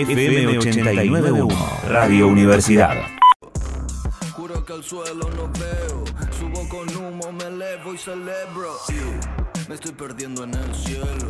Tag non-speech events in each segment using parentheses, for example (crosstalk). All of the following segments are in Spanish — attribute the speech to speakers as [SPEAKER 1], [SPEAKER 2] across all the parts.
[SPEAKER 1] FM 891 Radio Universidad. suelo me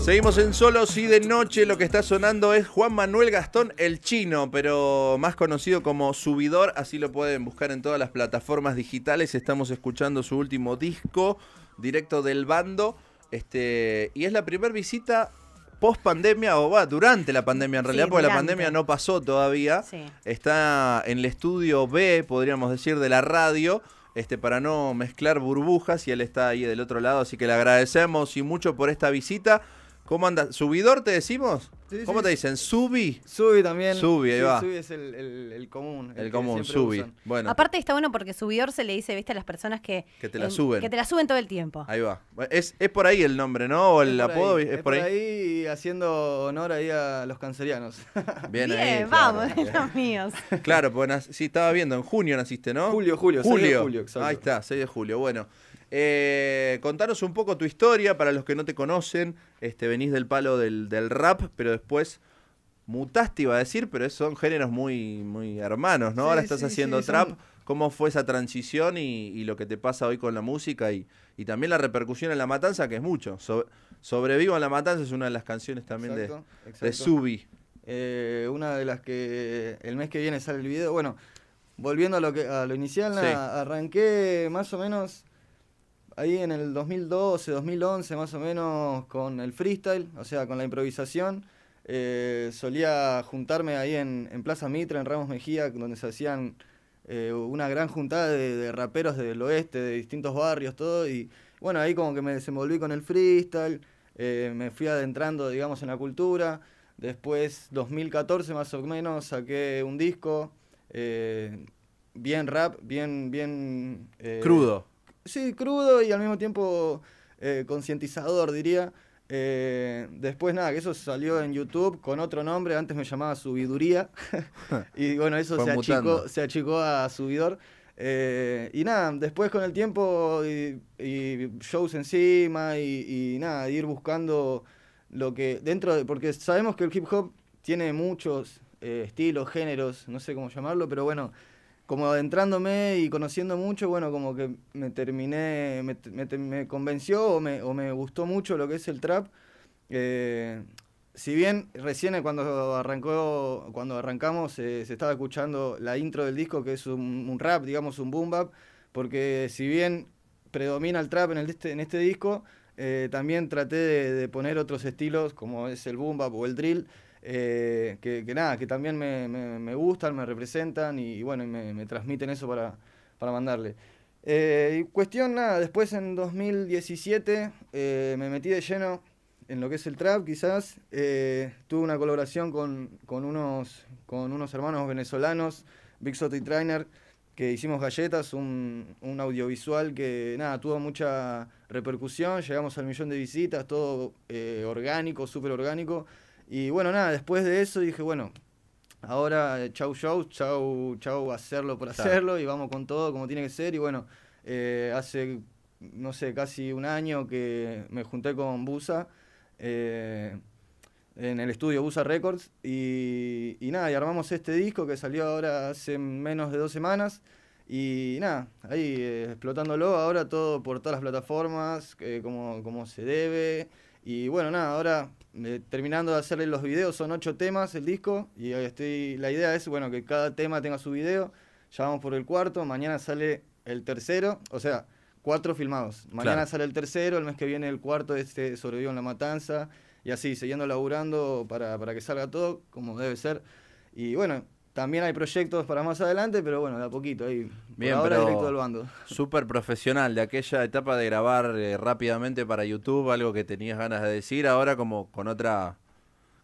[SPEAKER 1] Seguimos en Solos y de noche lo que está sonando es Juan Manuel Gastón el Chino, pero más conocido como Subidor, así lo pueden buscar en todas las plataformas digitales. Estamos escuchando su último disco directo del bando. Este, y es la primera visita post pandemia o va durante la pandemia en realidad, porque la pandemia no pasó todavía. Está en el estudio B, podríamos decir, de la radio. Este, para no mezclar burbujas y él está ahí del otro lado, así que le agradecemos y mucho por esta visita. ¿Cómo andas? ¿Subidor te decimos? ¿Cómo te dicen? ¿Subi? Subi también. Subi, ahí va. Subi
[SPEAKER 2] es el, el, común.
[SPEAKER 1] El, común, subi. Bueno.
[SPEAKER 3] Aparte está bueno porque subidor se le dice, viste, a las personas que... Que te la suben. Que te la suben todo el tiempo.
[SPEAKER 1] Ahí va. Es, por ahí el nombre, ¿no? O el apodo. Es, por, ahí.
[SPEAKER 2] haciendo honor ahí a los cancerianos.
[SPEAKER 1] (laughs) Bien,
[SPEAKER 3] vamos, claro. los míos.
[SPEAKER 1] Claro, pues sí, estaba viendo, en junio naciste, ¿no? Julio, julio. Julio. julio Ahí está, 6 de julio. Bueno. Eh, contanos un poco tu historia para los que no te conocen. Este, venís del palo del, rap, pero después mutaste, iba a decir, pero son géneros muy, muy hermanos, ¿no? Ahora estás haciendo trap. ¿Cómo fue esa transición y, lo que te pasa hoy con la música y, también la repercusión en La Matanza, que es mucho? Sobrevivo en La Matanza es una de las canciones también de, Subi.
[SPEAKER 2] Eh, una de las que el mes que viene sale el video. Bueno, volviendo a lo, que, a lo inicial, arranqué más o menos ahí en el 2012, 2011 más o menos con el freestyle, o sea, con la improvisación. Eh, solía juntarme ahí en, Plaza Mitra, en Ramos Mejía, donde se hacían eh, una gran juntada de, raperos del oeste, de distintos barrios, todo. Y bueno, ahí como que me desenvolví con el freestyle, eh, me fui adentrando, digamos, en la cultura. Después, 2014 más o menos, saqué un disco, bien rap, bien... bien Crudo sí, crudo y al mismo tiempo eh, concientizador, diría. Eh, después, nada, que eso salió en YouTube con otro nombre, antes me llamaba Subiduría. (laughs) y bueno, eso se achicó, se achicó, a Subidor. Eh, y nada, después con el tiempo y, shows encima y, nada, ir buscando lo que dentro de, porque sabemos que el hip hop tiene muchos estilos, géneros, no sé cómo llamarlo, pero bueno, como adentrándome y conociendo mucho, bueno, como que me terminé, me, convenció o me, gustó mucho lo que es el trap. Eh, si bien recién cuando arrancó, cuando arrancamos eh, se estaba escuchando la intro del disco, que es un, rap, digamos un boom bap, porque si bien predomina el trap en, el, este, en este disco, eh, también traté de, de, poner otros estilos como es el boom bap o el drill, eh, que, nada, que también me, gustan, me representan y, bueno, me, transmiten eso para, para mandarle. Eh, cuestión nada, después en 2017 eh, me metí de lleno en lo que es el trap quizás, tuve una colaboración con, con, unos, con unos hermanos venezolanos, Big Soto Trainer, que hicimos galletas, un, un, audiovisual que nada, tuvo mucha repercusión, llegamos al millón de visitas, todo orgánico, súper orgánico. Y bueno, nada, después de eso dije, bueno, ahora eh, chau chau, chau, chau hacerlo por hacerlo y vamos con todo como tiene que ser. Y bueno, eh, hace, no sé, casi un año que me junté con Busa. Eh, en el estudio Busa Records y, nada, y armamos este disco que salió ahora hace menos de dos semanas y nada, ahí explotándolo ahora todo por todas las plataformas, como, como se debe, y bueno, nada, ahora eh, terminando de hacerle los videos, son ocho temas el disco. Y estoy, la idea es, bueno, que cada tema tenga su video. Ya vamos por el cuarto, mañana sale el tercero, o sea, cuatro filmados. Mañana sale el tercero, el mes que viene el cuarto, de este sobrevivió en La Matanza. Y así, siguiendo laburando para, para que salga todo como debe ser. Y bueno, también hay proyectos para más adelante, pero bueno, de a poquito ahí.
[SPEAKER 1] Bien, ahora directo al bando. (laughs) Súper profesional, de aquella etapa de grabar eh, rápidamente para YouTube, algo que tenías ganas de decir, ahora como con otra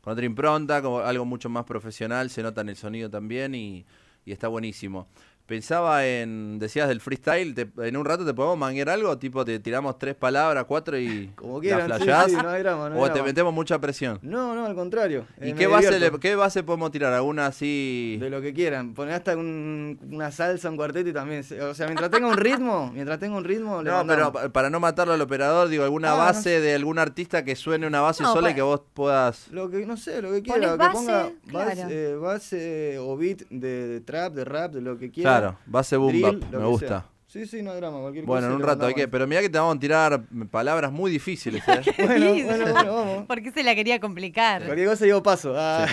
[SPEAKER 1] con otra impronta, como algo mucho más profesional, se nota en el sonido también y, y está buenísimo. Pensaba en, decías del freestyle, en un rato te podemos manguear algo, tipo te tiramos tres palabras, cuatro y (laughs) Como quieran, o te metemos mucha presión. No, no, al contrario. Eh, ¿Y qué base, qué base podemos tirar? ¿Alguna así? De
[SPEAKER 2] lo que quieran, poner hasta una salsa, un cuarteto y también, o sea, mientras tenga
[SPEAKER 1] un ritmo, mientras tenga un ritmo. Le no, pero para no matarlo al operador, digo, alguna ah, base de algún artista que suene una base sola y que vos puedas...
[SPEAKER 2] Lo que, no sé, lo que quiera, que base, ponga base, eh, base, o beat de, trap, de rap, de lo que quieras Claro, base bumba, me gusta.
[SPEAKER 3] Sí, sí, no hay drama, cualquier Bueno, en un rato hay que,
[SPEAKER 1] pero mira que te vamos a tirar palabras muy difíciles. ¿eh? (laughs)
[SPEAKER 3] bueno, bueno, vamos. ¿Por qué se la quería complicar? Cualquier
[SPEAKER 1] se llevó paso. Ah.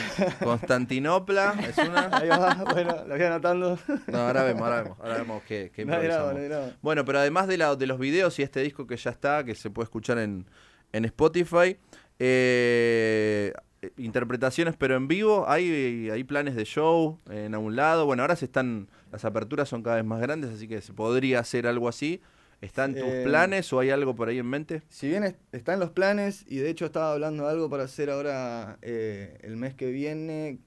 [SPEAKER 1] Constantinopla es una. (laughs) Ahí va, bueno, la voy anotando. no, ahora vemos, ahora vemos, ahora vemos qué, qué no (laughs) Bueno, pero además de, los videos y este disco que ya está, que se puede escuchar en, en Spotify, eh, eh, interpretaciones, pero en vivo hay, hay planes de show en algún lado. Bueno, ahora se están, las aperturas son cada vez más grandes, así que se podría hacer algo así. ¿Están tus eh, planes o hay algo por ahí en mente? Si bien están los
[SPEAKER 2] planes, y de hecho estaba hablando de algo para hacer ahora eh, el mes que viene.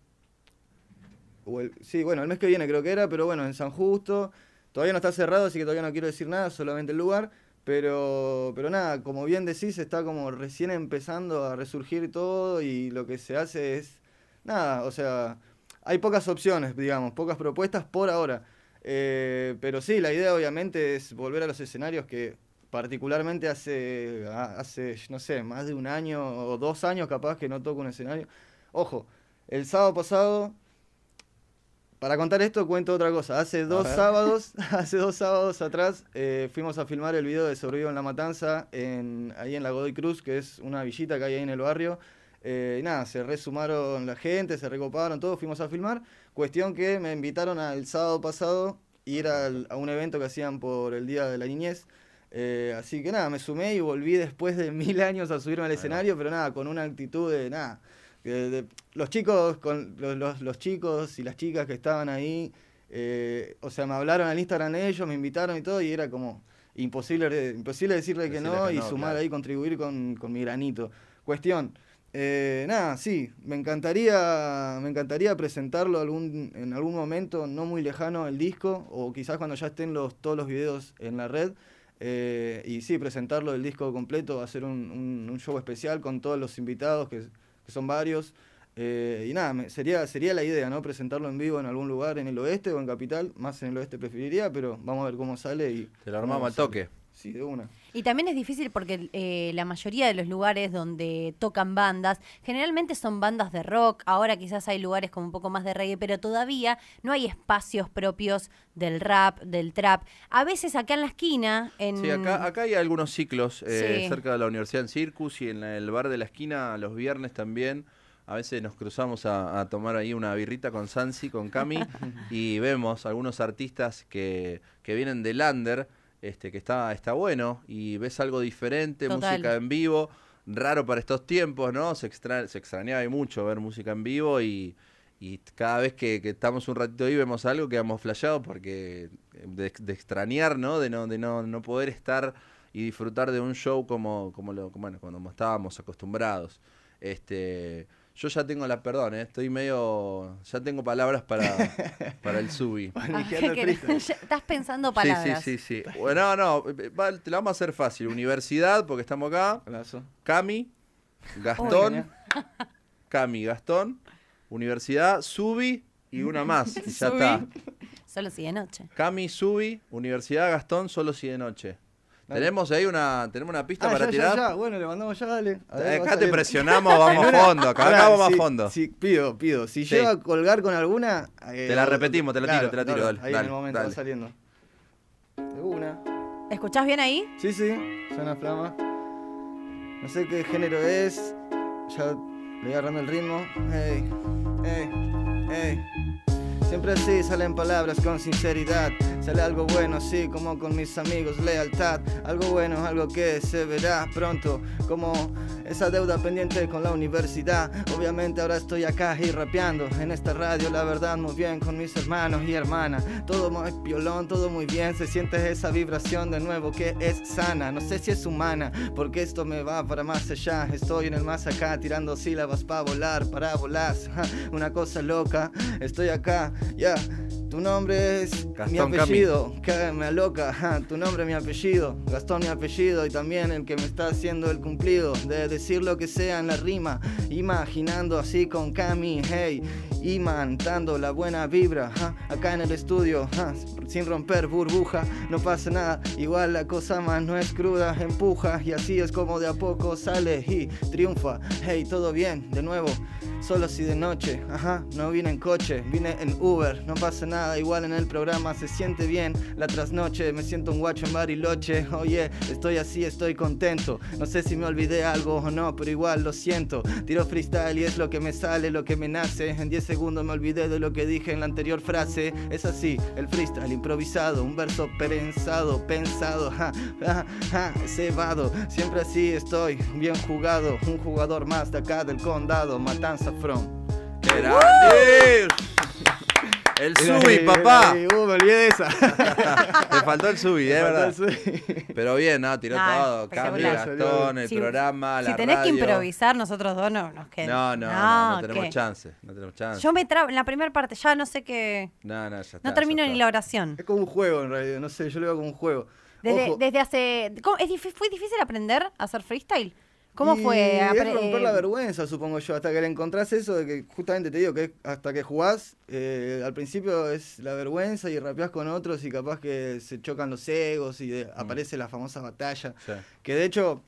[SPEAKER 2] sí, bueno, el mes que viene creo que era, pero bueno, en San Justo. Todavía no está cerrado, así que todavía no quiero decir nada, solamente el lugar. Pero, pero nada, como bien decís, está como recién empezando a resurgir todo y lo que se hace es, nada, o sea, hay pocas opciones, digamos, pocas propuestas por ahora. Eh, pero sí, la idea obviamente es volver a los escenarios que particularmente hace, ah, hace, no sé, más de un año o dos años capaz que no toco un escenario. Ojo, el sábado pasado para contar esto cuento otra cosa. Hace dos sábados, (laughs) hace dos sábados atrás eh, fuimos a filmar el video de Sobrevivo en la Matanza, en, ahí en la Godoy Cruz, que es una villita que hay ahí en el barrio. Eh, y nada, se resumaron la gente, se recoparon, todos fuimos a filmar. Cuestión que me invitaron el sábado pasado ir a un evento que hacían por el Día de la Niñez. Eh, así que nada, me sumé y volví después de (laughs) mil años a subirme al escenario, pero nada, con una actitud de nada los chicos con los, chicos y las chicas que estaban ahí, eh, o sea, me hablaron al Instagram ellos, me invitaron y todo, y era como imposible, imposible decirle que no, y sumar ahí, contribuir con, mi granito. Cuestión. Eh, nada, sí, me encantaría, me encantaría presentarlo en algún momento, no muy lejano, el disco, o quizás cuando ya estén todos los videos en la red. Eh, y sí, presentarlo el disco completo, hacer un, un, show especial con todos los invitados que, que son varios. Eh, y nada, sería, sería la idea, ¿no? Presentarlo en vivo en algún lugar en el oeste o en Capital, más en el oeste preferiría, pero vamos a ver cómo
[SPEAKER 1] sale y. Te lo armamos al toque. Sí, de una.
[SPEAKER 3] Y también es difícil porque eh, la mayoría de los lugares donde tocan bandas, generalmente son bandas de rock, ahora quizás hay lugares con un poco más de reggae, pero todavía no hay espacios propios del rap, del trap. A veces acá en la esquina... En... Sí, acá,
[SPEAKER 1] acá hay algunos ciclos eh, cerca de la Universidad en Circus y en el bar de la esquina los viernes también a veces nos cruzamos a, tomar ahí una birrita con Sansi, con Cami, (laughs) y vemos algunos artistas que, que vienen de Lander este, que está, está bueno y ves algo diferente, música en vivo, raro para estos tiempos, ¿no? Se, extra, se extrañaba y mucho ver música en vivo y, cada vez que, estamos un ratito ahí vemos algo que hemos flasheado porque eh, de, extrañar, ¿no? De, no, no, no poder estar y disfrutar de un show como, como, lo, estábamos acostumbrados. Este, yo ya tengo las, perdón, eh, estoy medio. Ya tengo palabras para, (laughs) para el subi. Ah, (laughs)
[SPEAKER 3] estás pensando palabras.
[SPEAKER 1] Sí, sí, sí. sí. Bueno, no, te la vamos a hacer fácil. Universidad, porque estamos acá. Cami, Gastón. (laughs) Cami, Gastón. Universidad, Subi y una más. Y ya está. Solo si de noche. Cami, Subi, Universidad, Gastón, solo si de noche. Tenemos ahí una, tenemos una pista ah, para tirar. Ya, ya.
[SPEAKER 3] Bueno, le mandamos ya,
[SPEAKER 2] dale. Eh, acá te presionamos, (laughs) vamos a fondo, acá, vamos a fondo. pido, pido. Si llega a colgar con alguna. Eh, te la repetimos, te la tiro, te la tiro, dale. ahí en el momento va saliendo. una.
[SPEAKER 3] ¿Escuchás bien ahí?
[SPEAKER 2] Sí, sí, suena flama. No sé qué género es. Ya le voy agarrando el ritmo. Ey, ey, ey. Siempre así salen palabras con sinceridad. Sale algo bueno, sí como con mis amigos, lealtad. Algo bueno, algo que se verá pronto. Como esa deuda pendiente con la universidad. Obviamente ahora estoy acá y rapeando en esta radio, la verdad, muy bien con mis hermanos y hermanas. Todo muy violón, todo muy bien. Se siente esa vibración de nuevo que es sana. No sé si es humana, porque esto me va para más allá. Estoy en el más acá, tirando sílabas para volar, para volar (laughs) Una cosa loca, estoy acá ya, tu nombre es mi apellido, que me aloca, tu nombre, mi apellido, Gastón, mi apellido, y también el que me está haciendo el cumplido de decir lo que sea en la rima, imaginando así con Cami, hey, imantando la buena vibra, acá en el estudio, sin romper burbuja, no pasa nada, igual la cosa más no es cruda, empuja, y así es como de a poco sale y triunfa, hey, todo bien, de nuevo solo así de noche. Ajá, no vine en coche, vine en Uber, no pasa nada, igual en el programa se siente bien. La trasnoche, me siento un guacho en Bariloche. Oye, estoy así, estoy contento. No sé si me olvidé algo o no, pero igual lo siento. Tiro freestyle y es lo que me sale, lo que me nace. En 10 segundos me olvidé de lo que dije en la anterior frase. Es así, el freestyle improvisado, un verso pensado, pensado, ja, ja, ja, cebado. Siempre así estoy, bien jugado, un jugador más de acá del condado, matanza From. Era
[SPEAKER 1] El subi, papá.
[SPEAKER 2] Uh, me esa.
[SPEAKER 1] Te faltó el subi, (laughs) eh, verdad. Pero bien, no, tiró todo. Cambio, Gastón, el programa, la Si tenés que improvisar,
[SPEAKER 3] nosotros dos no nos quedamos. No, no, no, tenemos
[SPEAKER 1] chance. No tenemos chance. Yo
[SPEAKER 3] me trabo en la primera parte, ya no sé qué.
[SPEAKER 1] No, no, ya está, No
[SPEAKER 3] termino ni la oración. Es
[SPEAKER 2] como un juego en realidad, no sé, yo lo veo como un juego. Desde, desde
[SPEAKER 3] hace. ¿Fue difícil aprender a hacer freestyle? ¿Cómo fue? Es romper la eh,
[SPEAKER 2] vergüenza, supongo yo, hasta que le encontrás eso de que justamente te digo que hasta que jugás, eh, al principio es la vergüenza y rapeás con otros y capaz que se chocan los egos y mm. aparece la famosa batalla. Que de hecho,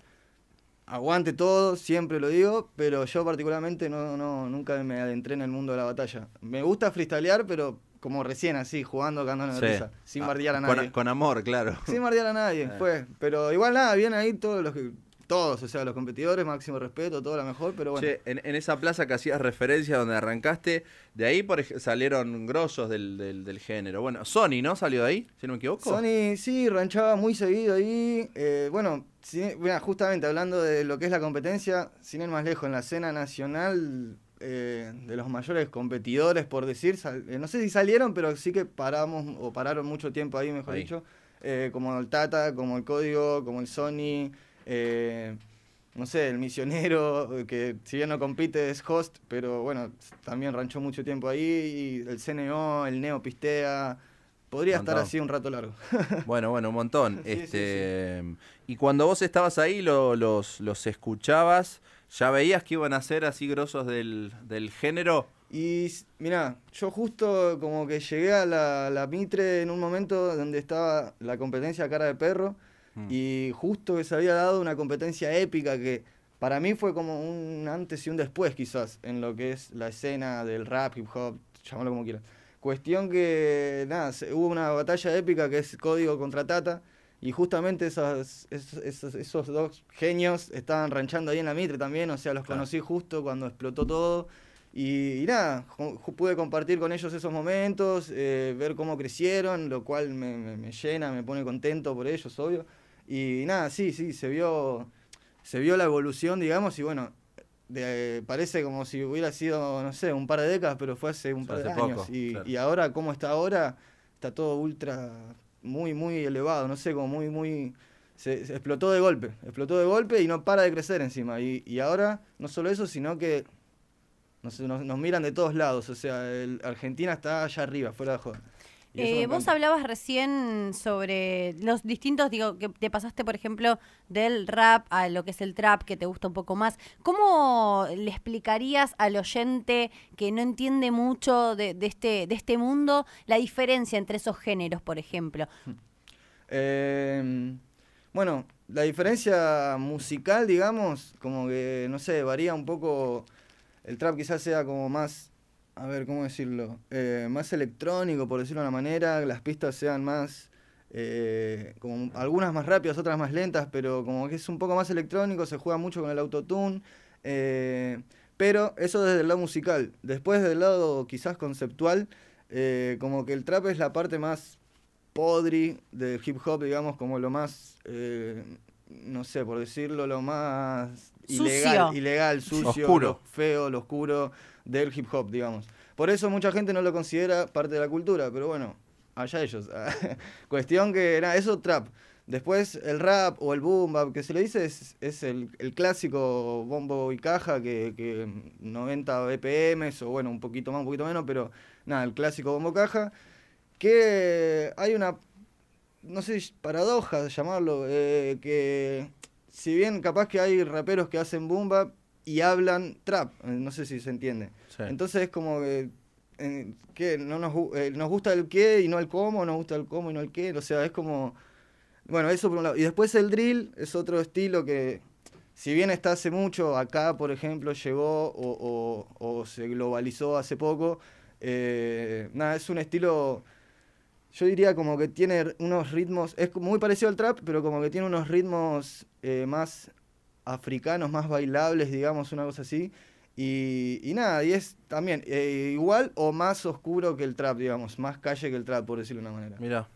[SPEAKER 2] aguante todo, siempre lo digo, pero yo particularmente no, no, nunca me adentré en el mundo de la batalla. Me gusta freestylear, pero como recién así, jugando, ganando en risa, sin ah, bardear a nadie.
[SPEAKER 1] Con, amor, claro.
[SPEAKER 2] Sin bardear a nadie, (laughs) eh. fue. Pero igual nada, vienen ahí todos los que todos, o sea, los competidores, máximo respeto, todo lo mejor, pero bueno.
[SPEAKER 1] en, esa plaza que hacías referencia donde arrancaste, de ahí por, salieron grosos del, del, género. Bueno, Sony, ¿no? ¿Salió de ahí? Si no me equivoco. Sony,
[SPEAKER 2] sí, ranchaba muy seguido ahí. Eh, bueno, mira, justamente hablando de lo que es la competencia, sin ir más lejos, en la escena nacional eh, de los mayores competidores, por decir, eh, no sé si salieron, pero sí que paramos o pararon mucho tiempo ahí, mejor dicho. como el Tata, como el Código, como el Sony, eh, no sé, el misionero, eh, que si bien no compite es host, pero bueno, también ranchó mucho tiempo ahí, y el CNO, el Neo Pistea, podría estar así un rato largo. (laughs)
[SPEAKER 1] bueno, bueno, un montón. este, Y cuando vos estabas ahí, los, escuchabas, ¿ya veías que iban a ser así grosos del, género? Y mira,
[SPEAKER 2] yo justo como que llegué a la, la Mitre en un momento donde estaba la competencia cara de perro Mm. Y justo que se había dado una competencia épica que para mí fue como un antes y un después quizás en lo que es la escena del rap, hip hop, llámalo como quieras. Cuestión que, nada, hubo una batalla épica que es Código contra Tata. Y justamente esos, dos genios estaban ranchando ahí en la Mitre también, o sea, los conocí justo cuando explotó todo. Y, nada, pude compartir con ellos esos momentos, eh, ver cómo crecieron, lo cual me, llena, me pone contento por ellos, obvio. Y nada, sí, sí, se vio, se vio la evolución, digamos, y bueno, parece como si hubiera sido, no sé, un par de décadas, pero fue hace un par de años. y, ahora, como está ahora, está todo ultra, muy, muy elevado, no sé, como muy, muy... Se, explotó de golpe, explotó de golpe y no para de crecer encima. Y, ahora, no solo eso, sino que nos, miran de todos lados. O sea, Argentina está allá arriba, fuera de juego. Eh, vos
[SPEAKER 3] hablabas recién sobre los distintos, digo, que te pasaste, por ejemplo, del rap a lo que es el trap, que te gusta un poco más. ¿Cómo le explicarías al oyente que no entiende mucho de, este, de este mundo la diferencia entre esos géneros, por ejemplo? Hmm.
[SPEAKER 2] Em, bueno, la diferencia musical, digamos, como que, no sé, varía un poco. El trap quizás sea como más a ver, ¿cómo decirlo? Eh, más electrónico, por decirlo de una manera, las pistas sean más, eh, como algunas más rápidas, otras más lentas, pero como que es un poco más electrónico, se juega mucho con el autotune, eh, pero eso desde el lado musical. Después del lado quizás conceptual, eh, como que el trap es la parte más podri del hip hop, digamos, como lo más no sé, por decirlo lo más ilegal, ilegal, sucio, feo, lo oscuro, del hip hop, digamos. Por eso mucha gente no lo considera parte de la cultura, pero bueno, allá ellos. (laughs) Cuestión que era eso trap. Después el rap o el boom bap que se le dice es, el, clásico bombo y caja que, que 90 BPM o bueno, un poquito más, un poquito menos, pero nada, el clásico bombo caja. Que hay una, no sé, paradoja llamarlo, eh, que si bien capaz que hay raperos que hacen boom bap, y hablan trap. Eh, no sé si se entiende. Entonces es como que. Eh, ¿qué? No eh, nos, gusta el qué y no el cómo, nos gusta el cómo y no el qué. O sea, es como. Bueno, eso por un lado. Y después el drill es otro estilo que, si bien está hace mucho, acá, por ejemplo, llegó o, se globalizó hace poco, nada, es un estilo yo diría como que tiene unos ritmos, es muy parecido al trap, pero como que tiene unos ritmos más africanos más bailables, digamos, una cosa así. Y, nada, y es también eh, igual o más oscuro que el trap, digamos, más calle que el trap, por decirlo de una manera.
[SPEAKER 1] Mira,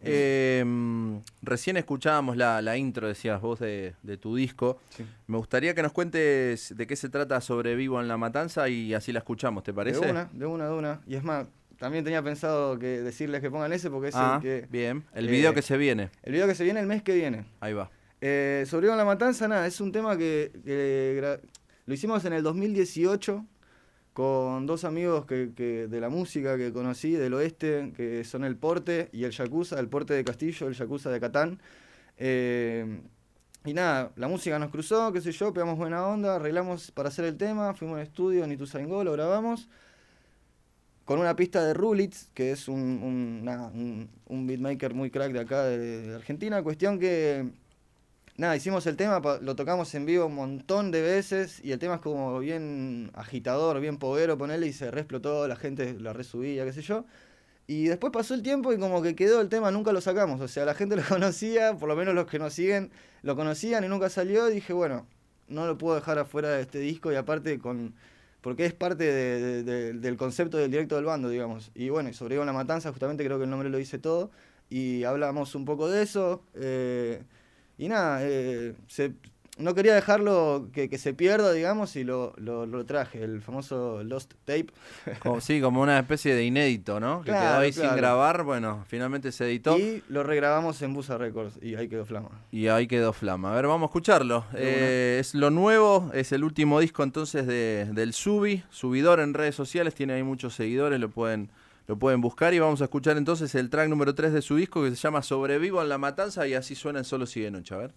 [SPEAKER 1] eh, em, recién escuchábamos la, intro, decías vos, de, tu disco. Me gustaría que nos cuentes de qué se trata Sobrevivo en la Matanza y así la escuchamos, ¿te parece? De una,
[SPEAKER 2] de una, de una. Y es más, también tenía pensado que decirles que pongan ese porque es el ah, que... Bien, el eh, video que se viene. El video que se viene el mes que viene. Ahí va. Eh, sobre la matanza, nada, es un tema que, lo hicimos en el 2018 con dos amigos que, de la música que conocí del oeste, que son el Porte y el Yakuza, el Porte de Castillo, el Yakuza de Catán. Eh, y nada, la música nos cruzó, qué sé yo, pegamos buena onda, arreglamos para hacer el tema, fuimos al estudio en Ituzaingó, lo grabamos. Con una pista de Rulitz, que es un, un, beatmaker muy crack de acá, de Argentina. Cuestión que nada, hicimos el tema, lo tocamos en vivo un montón de veces y el tema es como bien agitador, bien poderoso ponerle y se re la gente la resubía, qué sé yo. Y después pasó el tiempo y como que quedó el tema, nunca lo sacamos. O sea, la gente (laughs) lo conocía, por lo menos los que nos siguen lo conocían y nunca salió. Y dije, bueno, no lo puedo dejar afuera de este disco y aparte con... Porque es parte del concepto del directo del bando, digamos. Y bueno, sobre Iván La Matanza, justamente creo que el nombre lo dice todo. Y hablamos un poco de eso. Eh, y nada, eh, no quería dejarlo que, se pierda, digamos, y lo, traje, el famoso Lost Tape.
[SPEAKER 1] sí, como una especie de inédito, ¿no? que quedó ahí sin grabar, bueno,
[SPEAKER 2] finalmente se editó. Y lo regrabamos en Busa Records, y ahí quedó Flama.
[SPEAKER 1] Y ahí quedó Flama. A ver, vamos a escucharlo. Eh, es lo nuevo, es el último disco entonces de, del Subi, subidor en redes sociales, tiene ahí muchos seguidores, lo pueden lo pueden buscar y vamos a escuchar entonces el track número 3 de su disco que se llama Sobrevivo en la Matanza y así suena en Solo Sigue Noche. A ver.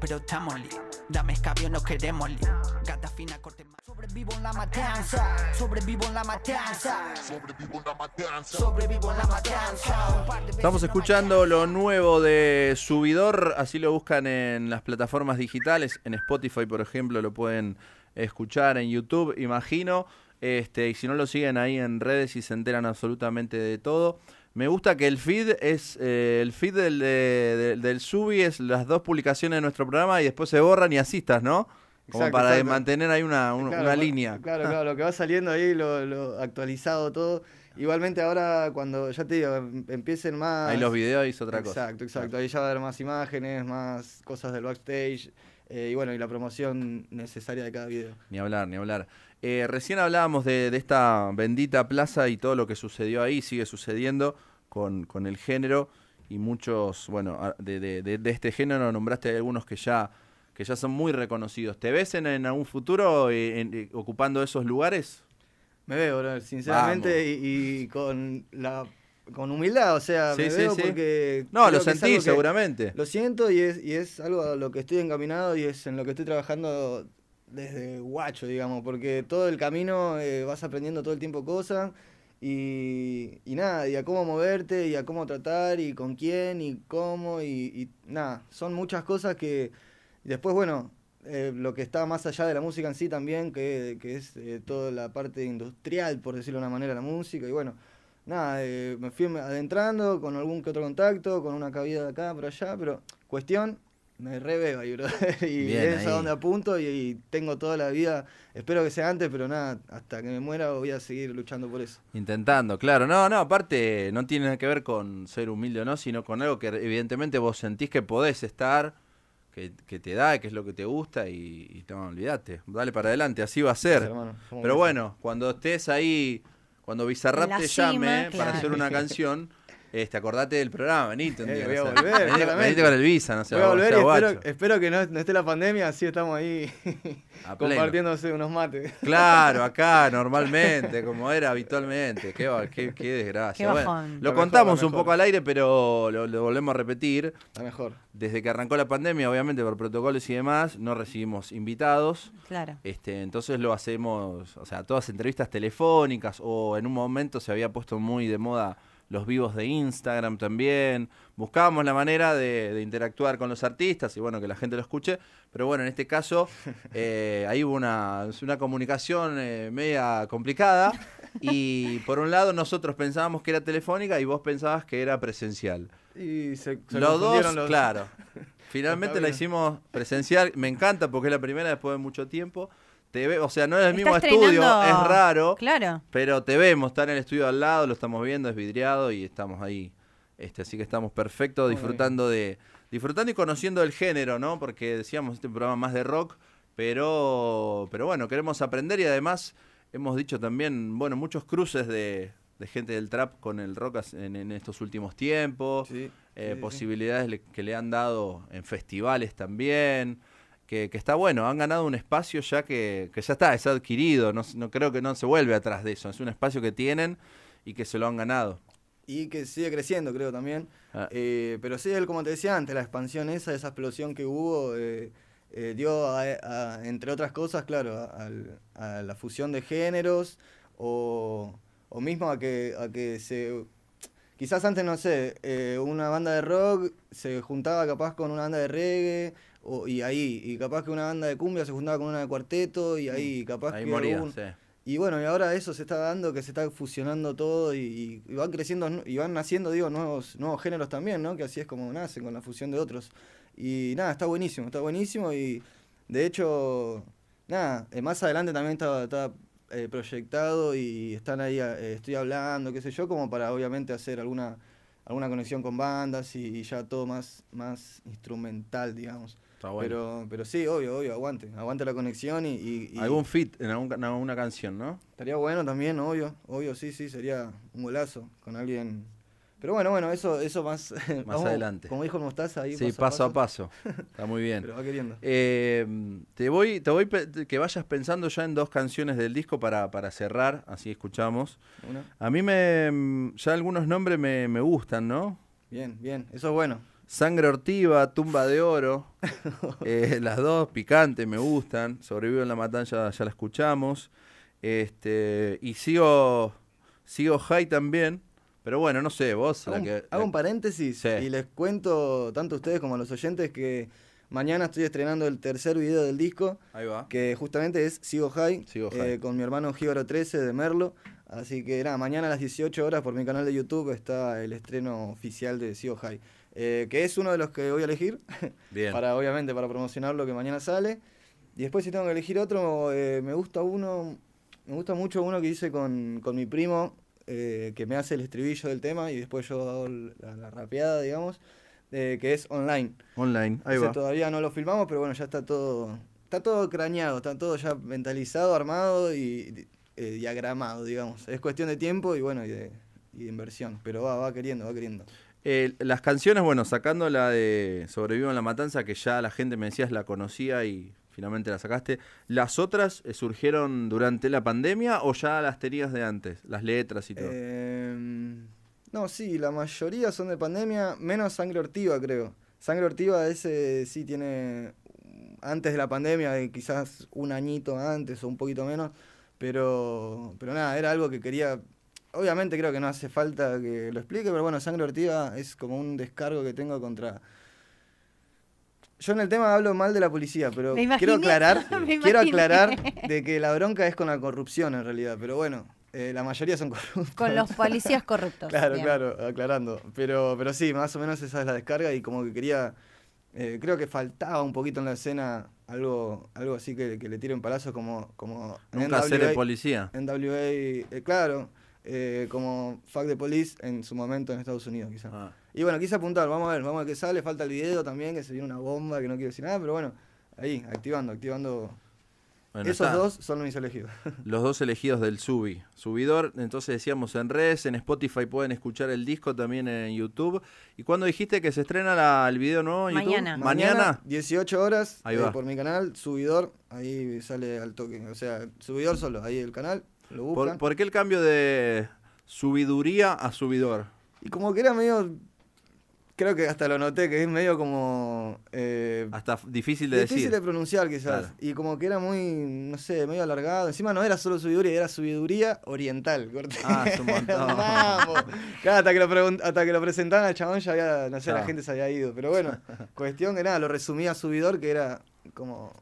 [SPEAKER 1] pero
[SPEAKER 3] estamos li. Dame escabio, no queremos Gata fina, Sobrevivo en la matanza,
[SPEAKER 2] sobrevivo en la matanza, sobrevivo en la matanza,
[SPEAKER 1] Estamos escuchando lo nuevo de Subidor, así lo buscan en las plataformas digitales, en Spotify por ejemplo lo pueden escuchar, en YouTube imagino, este, y si no lo siguen ahí en redes y se enteran absolutamente de todo. Me gusta que el feed es. Eh, el feed del, del, del, Subi es las dos publicaciones de nuestro programa y después se borran y asistas, ¿no? Como para mantener ahí una, línea. Claro,
[SPEAKER 2] (laughs) claro, lo que va saliendo ahí, lo, actualizado todo. Igualmente ahora cuando, ya te digo, em, empiecen más... Ahí los videos es otra cosa. Exacto, exacto. Ahí ya va a haber más imágenes, más cosas del backstage. Eh, y bueno, y la promoción necesaria de cada video.
[SPEAKER 1] Ni hablar, ni hablar. Eh, recién hablábamos de, esta bendita plaza y todo lo que sucedió ahí, sigue sucediendo con, el género y muchos, bueno, de este género nombraste algunos que ya que ya son muy reconocidos. ¿Te ves en, algún futuro eh, eh, ocupando esos lugares? Me veo, sinceramente,
[SPEAKER 2] y, con la con humildad, o sea, me veo porque... No, lo sentí seguramente. Lo siento y es, es algo a lo que estoy encaminado y es en lo que estoy trabajando desde guacho, digamos, porque todo el camino eh, vas aprendiendo todo el tiempo cosas y, nada, y a cómo moverte y a cómo tratar y con quién y cómo y nada, son muchas cosas que después, bueno, eh, lo que está más allá de la música en sí también, que, es eh, toda la parte industrial, por decirlo de una manera, la música. Y bueno, nada, eh, me fui adentrando con algún que otro contacto, con una cabida de acá, por allá, pero cuestión, me reveo (laughs) Y a donde apunto y, y, tengo toda la vida. Espero que sea antes, pero nada, hasta que
[SPEAKER 1] me muera voy a seguir luchando por eso. Intentando, claro. No, no, aparte no tiene nada que ver con ser humilde o no, sino con algo que evidentemente vos sentís que podés estar que, te da, que es lo que te gusta y, y no, olvídate, dale para adelante, así va a ser.
[SPEAKER 2] Pero bueno,
[SPEAKER 1] cuando estés ahí, cuando Bizarrap te llame para hacer una (laughs) canción, este, acordate del programa, Benito eh, a volver, con el visa, no sé. Voy a volver y espero, que no, esté
[SPEAKER 2] la pandemia, así estamos ahí (laughs)
[SPEAKER 1] compartiéndose unos mates. Claro, acá, (laughs) normalmente, como era habitualmente. Qué, desgracia. lo, contamos un poco al aire, pero lo, volvemos a repetir. está mejor. Desde que arrancó la pandemia, obviamente por protocolos y demás, no recibimos invitados. Claro. Este, entonces lo hacemos, o sea, todas entrevistas telefónicas o en un momento se había puesto muy de moda los vivos de Instagram también. Buscábamos la manera de, interactuar con los artistas y bueno, que la gente lo escuche. Pero bueno, en este caso (laughs) eh, ahí hubo una, comunicación eh, media complicada. Y por un lado nosotros pensábamos que era telefónica y vos pensabas que era presencial. Y se, los dos, claro. (laughs) Finalmente la hicimos presencial. Me encanta porque es la primera después de mucho tiempo te ve, o sea, no es el mismo estudio, es raro. Claro. Pero te vemos, está en el estudio al lado, lo estamos viendo, es vidriado y estamos ahí. Este, así que estamos perfectos disfrutando de disfrutando y conociendo el género, ¿no? Porque decíamos este programa más de rock, pero pero bueno, queremos aprender y además hemos dicho también, bueno, muchos cruces de, gente del trap con el rock en, estos últimos tiempos, eh, posibilidades que le han dado en festivales también que, está bueno, han ganado un espacio ya que, ya está, es adquirido, no, creo que no se vuelve atrás de eso, es un espacio que tienen y que se lo han ganado.
[SPEAKER 2] Y que sigue creciendo, creo también. Ah. Eh, pero sí, él, como te decía antes, la expansión esa, esa explosión que hubo, eh, eh, dio, entre otras cosas, claro, a, la fusión de géneros o, mismo a que, a que se Quizás antes, no sé, eh, una banda de rock se juntaba capaz con una banda de reggae, y ahí, y capaz que una banda de cumbia se juntaba con una de cuarteto, y ahí mm, capaz ahí que... un... Y bueno, y ahora eso se está dando, que se está fusionando todo y, van creciendo y van naciendo, digo, nuevos, nuevos géneros también, ¿no? Que así es como nacen con la fusión de otros. Y nada, está buenísimo, está buenísimo y de hecho, nada, eh, más adelante también estaba. está eh, proyectado y están ahí, eh, estoy hablando, qué sé yo, como para obviamente hacer alguna, alguna conexión con bandas y, ya todo más, instrumental, digamos. Pero, pero sí, obvio, obvio, aguante. Aguante la conexión y. algún
[SPEAKER 1] fit en, algún, en, alguna canción, ¿no? Estaría
[SPEAKER 2] bueno también, obvio. Obvio, sí, sí, sería un golazo con alguien pero bueno, bueno, eso, eso más, (laughs) más adelante. Como dijo Mostaza ahí. Sí, paso, a paso.
[SPEAKER 1] Está muy bien. (laughs) Em, te voy, te voy que vayas pensando ya en dos canciones del disco para, cerrar, así escuchamos. A mí me em, ya algunos nombres me, gustan, ¿no? Bien, bien, eso es bueno. Sangre Ortiva, Tumba de Oro. (laughs) Eh, las dos picantes me gustan. Sobrevivo en la matanza, ya la escuchamos. Este, y sigo, sigo high también. Pero bueno, no sé, vos. Hago, hago un paréntesis y les cuento,
[SPEAKER 2] tanto a ustedes como a los oyentes, que mañana estoy estrenando el tercer video del disco. Que justamente es Sigo High, eh, con mi hermano Gíbaro 13 de Merlo. Así que nada, mañana a las 18 horas por mi canal de YouTube está el estreno oficial de Sigo High. Eh, que es uno de los que voy a elegir.
[SPEAKER 1] (laughs)
[SPEAKER 2] para, obviamente, para promocionar lo que mañana sale. Y después, si tengo que elegir otro, eh, me gusta uno. Me gusta mucho uno que hice con, con mi primo, eh, que me hace el estribillo del tema y después yo hago la, rapeada, digamos, eh, que es online.
[SPEAKER 1] Online, ahí va.
[SPEAKER 2] Todavía no lo filmamos, pero bueno, ya está todo, está todo craneado, está todo ya mentalizado, armado y eh, diagramado, digamos. Es cuestión de tiempo y bueno, y de, inversión, pero va, va queriendo, va queriendo.
[SPEAKER 1] las canciones, bueno, sacando la de Sobrevivo en la Matanza, que ya la gente me decías la conocía y finalmente la sacaste. ¿Las otras eh, surgieron durante la pandemia o ya las tenías de antes? Las letras y todo.
[SPEAKER 2] Em, no, sí, la mayoría son de pandemia, menos Sangre Hortiva, creo. Sangre Hortiva ese sí tiene antes de la pandemia, eh, quizás un añito antes o un poquito menos, pero, pero nada, era algo que quería obviamente creo que no hace falta que lo explique, pero bueno, Sangre Ortiva es como un descargo que tengo contra yo en el tema hablo mal de la policía, pero quiero aclarar, (laughs) quiero aclarar de que la bronca es con la corrupción en realidad, pero bueno, eh, la mayoría son corruptos. Con los
[SPEAKER 3] policías corruptos. claro, claro,
[SPEAKER 2] aclarando. Pero, pero sí, más o menos esa es la descarga y como que quería, eh, creo que faltaba un poquito en la escena algo, algo así que, le le tiren palazos como... como Nunca en policía. En WA, eh, claro. Eh, como Fuck de Police en su momento en Estados Unidos, quizás. Ah. Y bueno, quise apuntar, vamos a ver, vamos a ver qué sale, falta el video también, que se viene una bomba, que no quiero decir nada, pero bueno, ahí, activando, activando. Esos dos son mis elegidos.
[SPEAKER 1] (laughs) Los dos elegidos del Subi. Subidor, entonces decíamos en redes, en Spotify pueden escuchar el disco también en YouTube. ¿Y cuándo dijiste que se estrena el video nuevo Mañana. Mañana. 18 horas ahí eh, por
[SPEAKER 2] mi canal, Subidor, ahí sale al toque. O sea, Subidor solo, ahí el canal, ¿Por,
[SPEAKER 1] qué el cambio de subiduría a subidor? Y como
[SPEAKER 2] que era medio. Creo que hasta lo noté, que es medio como.
[SPEAKER 1] Eh, hasta difícil de decir. Difícil de
[SPEAKER 2] pronunciar, quizás. Y como que era muy, no sé, medio alargado. Encima no era solo subiduría, era subiduría oriental. Ah, montón. hasta que, lo presentaban al chabón ya la gente se había ido. Pero bueno, cuestión que nada, lo resumía subidor, que era como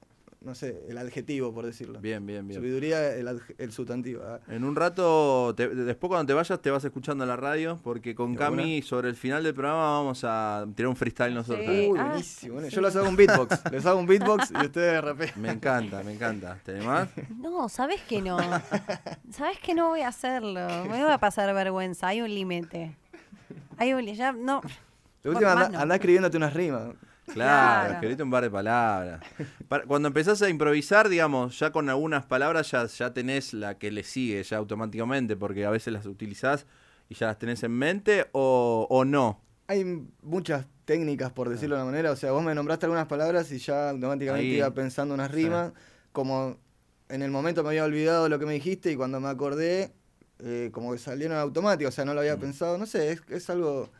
[SPEAKER 2] no sé, el adjetivo, por decirlo. Bien, bien, bien. Sabiduría, el, el sustantivo. Ah.
[SPEAKER 1] En un rato, después cuando te vayas, te vas escuchando la radio, porque con Cami, sobre el final del programa, vamos a tirar un freestyle nosotros. Ah, sí. buenísimo. Yo les hago un beatbox. les hago un beatbox y ustedes rapean. Me encanta, me encanta. ¿Te demás?
[SPEAKER 3] No, sabes que no. (laughs) Sabes que no voy a hacerlo. Me voy a pasar vergüenza. Hay un límite. Hay un ya no.
[SPEAKER 1] La última, anda, escribiéndote unas rimas. Claro, escribiste un par de palabras. Cuando empezás a improvisar, digamos, ya con algunas palabras ya, ya tenés la que le sigue ya automáticamente, porque a veces las utilizás y ya las tenés en mente o, no.
[SPEAKER 2] Hay muchas técnicas, por decirlo de una manera. O sea, vos me nombraste algunas palabras y ya automáticamente iba pensando unas rimas. Como en el momento me había olvidado lo que me dijiste y cuando me acordé, eh, como que salieron automáticos. O sea, no lo había mm. pensado. No sé, es, es algo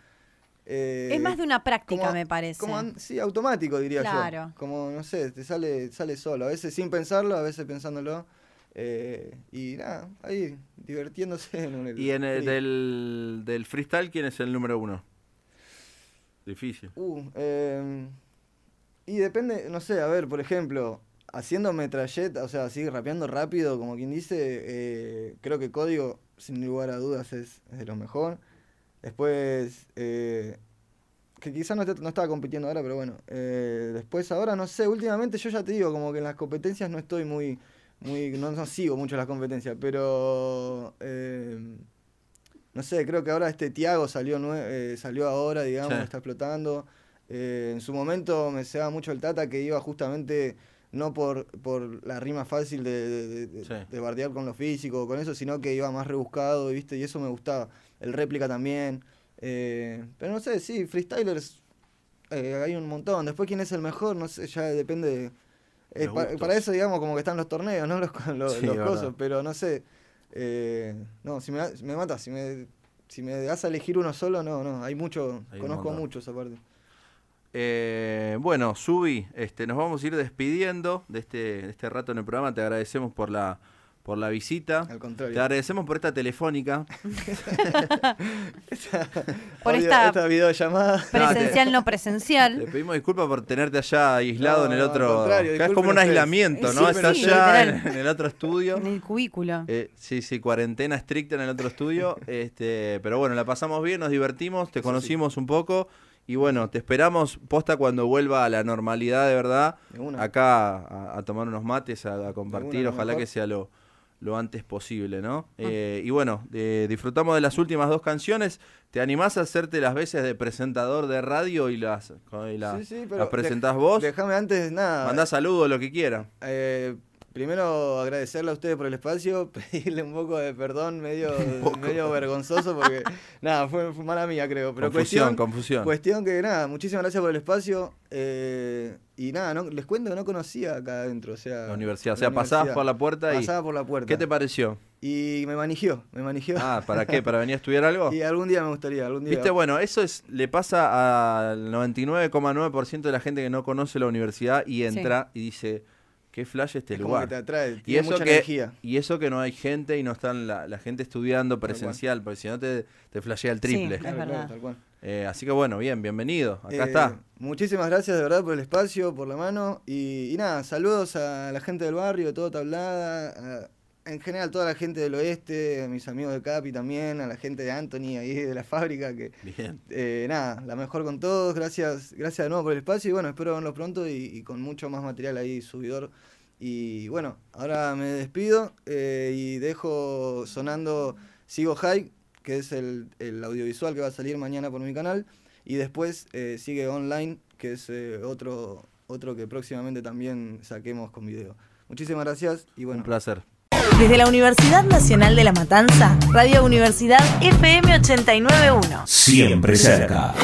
[SPEAKER 2] eh, es más de una
[SPEAKER 3] práctica, me parece.
[SPEAKER 2] sí, automático, diría claro. yo. Como, no sé, te sale, sale solo. A veces sin pensarlo, a veces pensándolo. Eh, y nada, ahí, divirtiéndose. En un, (laughs) ¿Y en
[SPEAKER 1] el, del, freestyle quién es el número uno? Difícil.
[SPEAKER 2] Uh, em, y depende, no sé, a ver, por ejemplo, haciendo metralleta, o sea, así rapeando rápido, como quien dice, eh, creo que Código, sin lugar a dudas, es, es de lo mejor. Después, eh, que quizás no, estaba compitiendo ahora, pero bueno. Eh, después, ahora no sé, últimamente yo ya te digo, como que en las competencias no estoy muy. muy no, sigo mucho las competencias, pero. Eh, no sé, creo que ahora este Tiago salió, salió ahora, digamos, está explotando. en su momento me se mucho el Tata que iba justamente no por, por la rima fácil de, de, bardear con lo físico, con eso, sino que iba más rebuscado, ¿viste? Y eso me gustaba. El réplica también. Eh, pero no sé, sí, freestylers eh, hay un montón. Después, quién es el mejor, no sé, ya depende. para eso, digamos, como que están los torneos, ¿no? (laughs) Los, los, pero no sé. Eh, no, si me, me matas, si me, si me das a elegir uno solo, no, no, hay mucho, conozco muchos aparte.
[SPEAKER 1] Eh, bueno, Subi, este, nos vamos a ir despidiendo de este, este rato en el programa. Te agradecemos por la, por la visita. Te agradecemos por esta telefónica. (laughs) por esta, videollamada. (laughs) Presencial,
[SPEAKER 3] no, presencial.
[SPEAKER 1] Te pedimos disculpas por tenerte allá aislado en el otro. es como un aislamiento, ¿no? Estás allá en, el otro estudio. En el cubículo. Eh, sí, sí, cuarentena estricta en el otro estudio. (laughs) este Pero bueno, la pasamos bien, nos divertimos, te conocimos un poco. Y bueno, te esperamos posta cuando vuelva a la normalidad de verdad. acá a, tomar unos mates, a, compartir, ojalá que sea lo, lo antes posible, ¿no? Ah. Eh, y bueno, disfrutamos de las últimas dos canciones. ¿Te animás a hacerte las veces de presentador de radio y las, y las presentás vos? Déjame antes nada. Mandá saludos, lo que quiera.
[SPEAKER 2] Eh, primero agradecerle a ustedes por el espacio, (laughs) pedirle un poco de perdón medio, (laughs) medio vergonzoso porque (laughs) nada, fue, mala mía creo. Pero confusión, cuestión, confusión. Cuestión que nada, muchísimas gracias por el espacio eh, y nada, no, les cuento que no conocía acá adentro, o sea... La universidad, o sea, pasabas por la puerta y... por la puerta. ¿Qué te pareció? Y me manigió, me manigió.
[SPEAKER 1] Ah, ¿para qué? ¿Para venir a estudiar algo? y algún día me gustaría, algún día. Viste, bueno, eso es le pasa al 99,9% de la gente que no conoce la universidad y entra y dice qué flash este es lugar. Como que te atrae, y, eso que, y eso que no hay gente y no están la, gente estudiando presencial, porque si no te, flashea el triple. es eh, así que bueno, bien, bienvenido. Acá eh, está.
[SPEAKER 2] Muchísimas gracias de verdad por el espacio, por la mano. Y, nada, saludos a la gente del barrio, todo tablada, en general toda la gente del oeste, mis amigos de Capi también, a la gente de Anthony ahí de la fábrica, que eh, nada, la mejor con todos, gracias, gracias de nuevo por el espacio y bueno, espero verlo pronto y, con mucho más material ahí subidor. Y bueno, ahora me despido eh, y dejo sonando Sigo High, que es el, audiovisual que va a salir mañana por mi canal, y después eh, sigue Online, que es otro, otro que próximamente también saquemos con video. Muchísimas gracias y bueno. Un placer.
[SPEAKER 3] Desde la Universidad Nacional de La Matanza, Radio Universidad FM 891.
[SPEAKER 2] Siempre cerca.